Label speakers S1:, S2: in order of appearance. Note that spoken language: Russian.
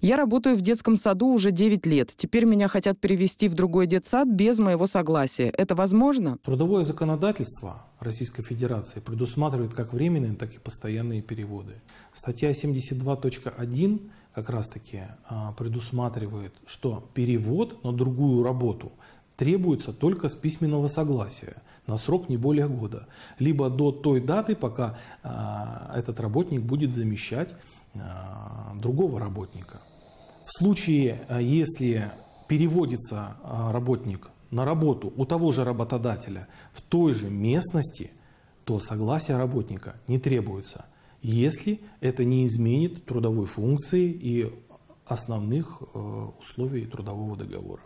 S1: Я работаю в детском саду уже 9 лет. Теперь меня хотят перевести в другой детсад без моего согласия. Это возможно? Трудовое законодательство
S2: Российской Федерации предусматривает как временные, так и постоянные переводы. Статья 72.1 как раз-таки а, предусматривает, что перевод на другую работу требуется только с письменного согласия на срок не более года, либо до той даты, пока а, этот работник будет замещать а, другого работника. В случае, э, если переводится э, работник на работу у того же работодателя в той же местности, то согласие работника не требуется, если это не изменит трудовой функции и основных э, условий трудового договора.